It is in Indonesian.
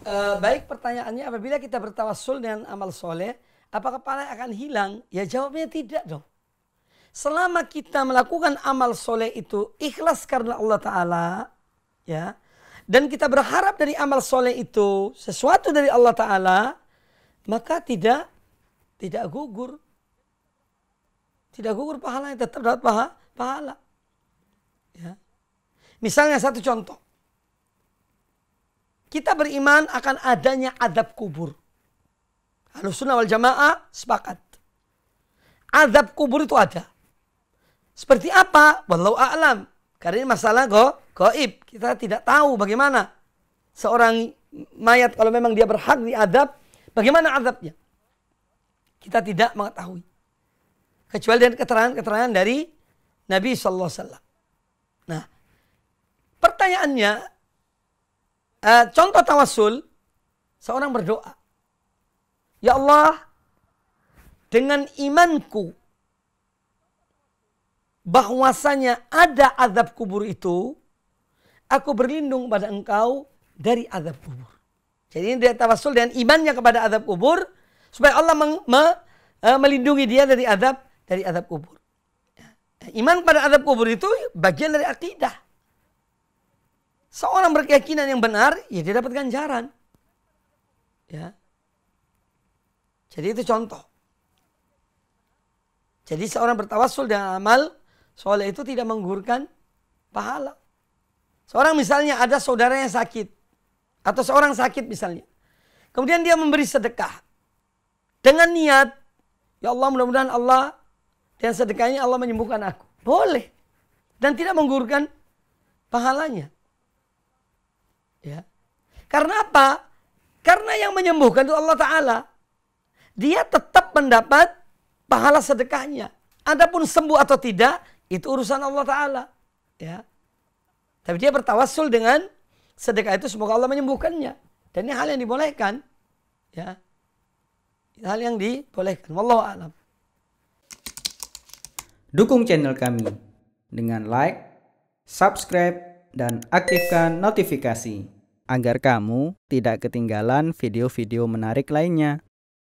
Eh, baik pertanyaannya apabila kita bertawasul dengan amal soleh, apakah pahala akan hilang? Ya jawabnya tidak dong. Selama kita melakukan amal soleh itu ikhlas karena Allah Ta'ala, ya, dan kita berharap dari amal soleh itu sesuatu dari Allah Ta'ala, maka tidak tidak gugur. Tidak gugur pahalanya, tetap dapat pahala. Ya. Misalnya satu contoh. Kita beriman akan adanya adab kubur. Halus sunnah wal jamaah sepakat. Adab kubur itu ada. Seperti apa? Wallahu a'lam. Karena ini masalah go, goib. Kita tidak tahu bagaimana seorang mayat kalau memang dia berhak diadab, bagaimana adabnya? Kita tidak mengetahui. Kecuali dengan keterangan-keterangan dari Nabi SAW. Nah, pertanyaannya uh, contoh tawasul, seorang berdoa. Ya Allah, dengan imanku bahwasanya ada azab kubur itu, aku berlindung pada engkau dari azab kubur. Jadi ini dia tawasul dengan imannya kepada azab kubur, supaya Allah meng, me, uh, melindungi dia dari azab dari azab kubur. Ya. Iman pada azab kubur itu bagian dari akidah. Seorang berkeyakinan yang benar, ya dia dapat ganjaran. Ya. Jadi itu contoh. Jadi seorang bertawasul dan amal soalnya itu tidak menggurkan pahala. Seorang misalnya ada saudara yang sakit atau seorang sakit misalnya. Kemudian dia memberi sedekah dengan niat ya Allah mudah-mudahan Allah dan sedekahnya Allah menyembuhkan aku. Boleh. Dan tidak menggurkan pahalanya. Ya. Karena apa? Karena yang menyembuhkan itu Allah Ta'ala. Dia tetap mendapat pahala sedekahnya. Adapun sembuh atau tidak, itu urusan Allah Ta'ala. Ya. Tapi dia bertawassul dengan sedekah itu semoga Allah menyembuhkannya. Dan ini hal yang dibolehkan. Ya. Hal yang dibolehkan. Wallahu alam. Dukung channel kami dengan like, subscribe, dan aktifkan notifikasi agar kamu tidak ketinggalan video-video menarik lainnya.